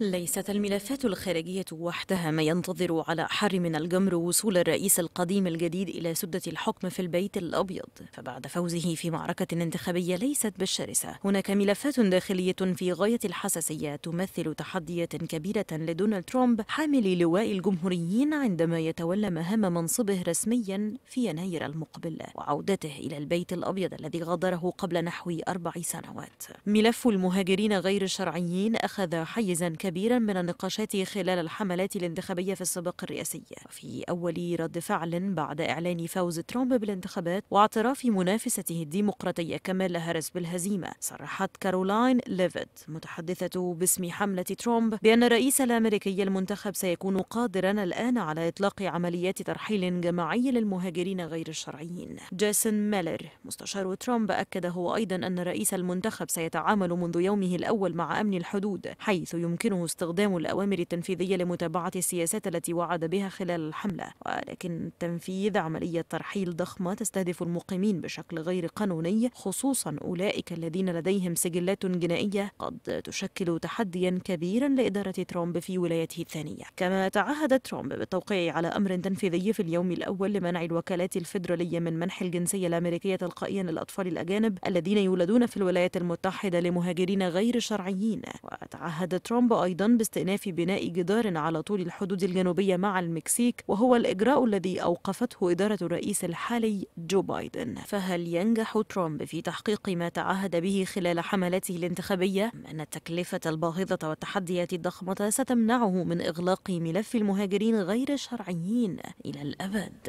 ليست الملفات الخارجية وحدها ما ينتظر على أحر من الجمر وصول الرئيس القديم الجديد إلى سدة الحكم في البيت الأبيض فبعد فوزه في معركة انتخابية ليست بالشرسة هناك ملفات داخلية في غاية الحساسية تمثل تحديات كبيرة لدونالد ترامب حامل لواء الجمهوريين عندما يتولى مهام منصبه رسميا في يناير المقبل وعودته إلى البيت الأبيض الذي غادره قبل نحو أربع سنوات ملف المهاجرين غير الشرعيين أخذ حيزا كبيرا من النقاشات خلال الحملات الانتخابية في السباق الرئاسي في أول رد فعل بعد إعلان فوز ترامب بالانتخابات واعتراف منافسته الديمقراطية كمال هاريس بالهزيمة صرحت كارولاين ليفيت متحدثة باسم حملة ترامب بأن الرئيس الأمريكي المنتخب سيكون قادرا الآن على إطلاق عمليات ترحيل جماعي للمهاجرين غير الشرعيين جاسون ميلر مستشار ترامب أكد هو أيضا أن الرئيس المنتخب سيتعامل منذ يومه الأول مع أمن الحدود حيث يمكن يمكنه استخدام الأوامر التنفيذية لمتابعة السياسات التي وعد بها خلال الحملة ولكن تنفيذ عملية ترحيل ضخمة تستهدف المقيمين بشكل غير قانوني خصوصا أولئك الذين لديهم سجلات جنائية قد تشكل تحديا كبيرا لإدارة ترامب في ولايته الثانية كما تعهد ترامب بالتوقيع على أمر تنفيذي في اليوم الأول لمنع الوكالات الفيدرالية من منح الجنسية الأمريكية تلقائيا للأطفال الأجانب الذين يولدون في الولايات المتحدة لمهاجرين غير شرعيين وتعهد ترامب أيضا باستئناف بناء جدار على طول الحدود الجنوبية مع المكسيك وهو الإجراء الذي أوقفته إدارة الرئيس الحالي جو بايدن فهل ينجح ترامب في تحقيق ما تعهد به خلال حملته الانتخابية أم أن التكلفة الباهظة والتحديات الضخمة ستمنعه من إغلاق ملف المهاجرين غير الشرعيين إلى الأبد